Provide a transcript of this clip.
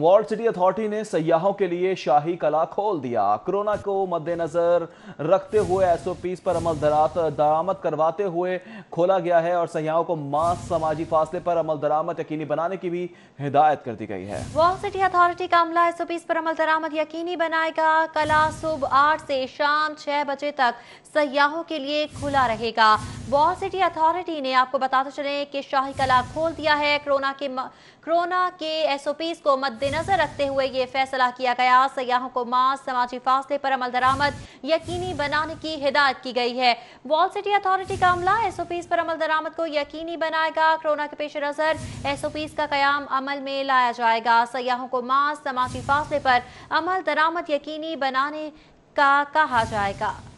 walled city authority ने सयाहों के लिए शाही कला खोल दिया कोरोना को मद्देनजर रखते हुए एसओपीस पर अमल दरात दरामद करवाते हुए खोला गया है और सयाहों को मास्क समाजी फासले पर अमल दरामद यकीनी बनाने की भी हिदायत कर दी गई है वॉल्ड सिटी अथॉरिटी का अमला एसओपीस पर अमल दरामद यकीनी बनाएगा कला सुबह आठ से शाम छह बजे तक सयाहों के लिए खुला रहेगा लाहौर सिटी अथॉरिटी ने आपको बताते चले कि शाही कला खोल दिया है कोरोना के कोरोना के एसओपीस को मद्देनजर रखते हुए ये फैसला किया गया सयाहों को मास्क समाजी फासले पर अमल दरामद यकीनी बनाने की हिदायत की गई है वॉल सिटी अथॉरिटी का अमला एसओपीस पर अमल दरामद को यकीनी बनाएगा कोरोना के पेश नजर एसओपीस का क्याम अमल में लाया जाएगा सयाहों को मास्क समाजी फासले पर अमल दरामद यकीनी बनाने का कहा जाएगा